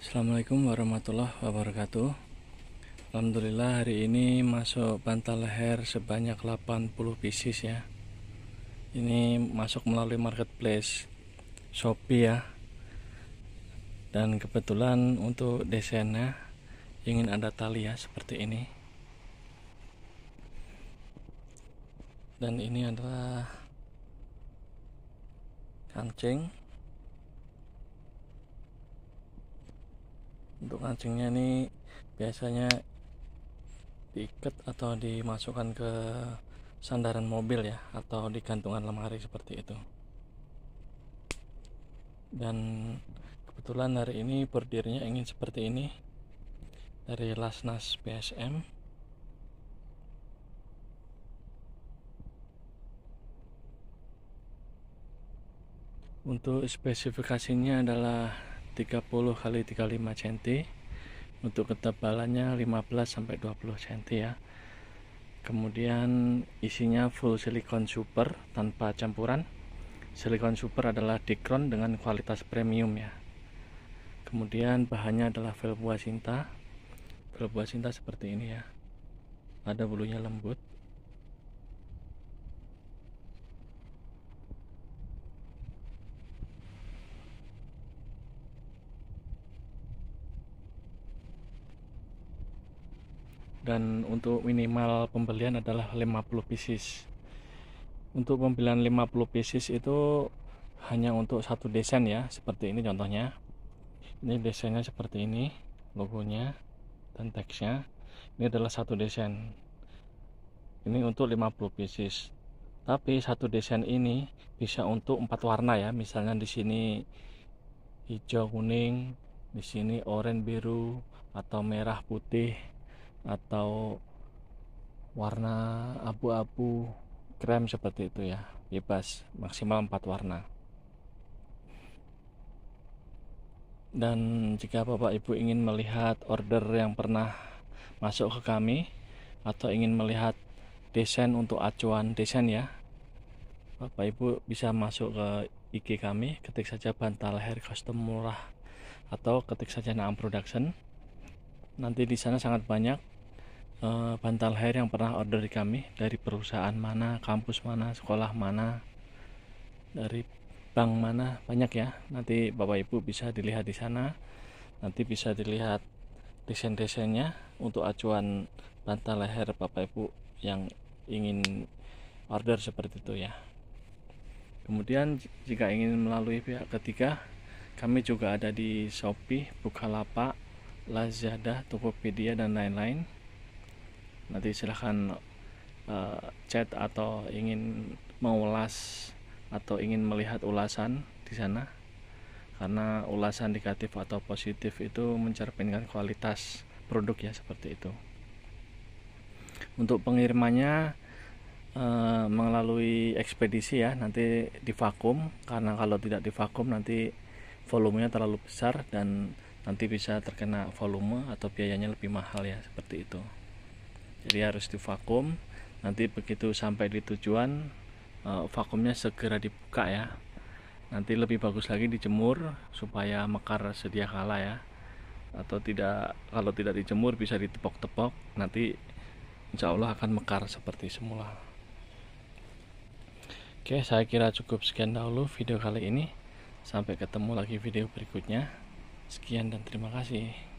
Assalamualaikum warahmatullahi wabarakatuh Alhamdulillah hari ini masuk bantal leher sebanyak 80 pieces ya Ini masuk melalui marketplace Shopee ya Dan kebetulan untuk desainnya ingin ada tali ya seperti ini Dan ini adalah kancing untuk kancingnya ini biasanya diikat atau dimasukkan ke sandaran mobil ya atau di gantungan lemari seperti itu dan kebetulan hari ini bordirnya ingin seperti ini dari Lasnas PSM untuk spesifikasinya adalah 30 kali 35 cm untuk ketebalannya 15 sampai 20 cm ya kemudian isinya full silikon super tanpa campuran silikon super adalah dikron dengan kualitas premium ya kemudian bahannya adalah velcro buah cinta sinta buah cinta seperti ini ya ada bulunya lembut dan untuk minimal pembelian adalah 50 pieces untuk pembelian 50 pieces itu hanya untuk satu desain ya seperti ini contohnya ini desainnya seperti ini logonya dan teksnya ini adalah satu desain ini untuk 50 pieces tapi satu desain ini bisa untuk empat warna ya misalnya di sini hijau kuning di sini oranye biru atau merah putih atau warna abu-abu krem seperti itu ya bebas maksimal empat warna dan jika bapak ibu ingin melihat order yang pernah masuk ke kami atau ingin melihat desain untuk acuan desain ya bapak ibu bisa masuk ke IG kami ketik saja bantal hair custom murah atau ketik saja naam production nanti di sana sangat banyak Eh, bantal leher yang pernah order di kami dari perusahaan mana, kampus mana, sekolah mana, dari bank mana, banyak ya. Nanti Bapak Ibu bisa dilihat di sana. Nanti bisa dilihat desain-desainnya untuk acuan bantal leher Bapak Ibu yang ingin order seperti itu ya. Kemudian jika ingin melalui pihak ketiga, kami juga ada di Shopee, Bukalapak, Lazada, Tokopedia dan lain-lain nanti silahkan uh, chat atau ingin mengulas atau ingin melihat ulasan di sana karena ulasan negatif atau positif itu mencerminkan kualitas produk ya seperti itu untuk pengirimannya e, melalui ekspedisi ya nanti divakum karena kalau tidak divakum nanti volumenya terlalu besar dan nanti bisa terkena volume atau biayanya lebih mahal ya seperti itu jadi harus divakum nanti begitu sampai di tujuan eh, vakumnya segera dibuka ya nanti lebih bagus lagi dijemur supaya mekar sedia kala ya atau tidak kalau tidak dijemur bisa ditepok-tepok nanti insya Allah akan mekar seperti semula oke saya kira cukup sekian dahulu video kali ini sampai ketemu lagi video berikutnya sekian dan terima kasih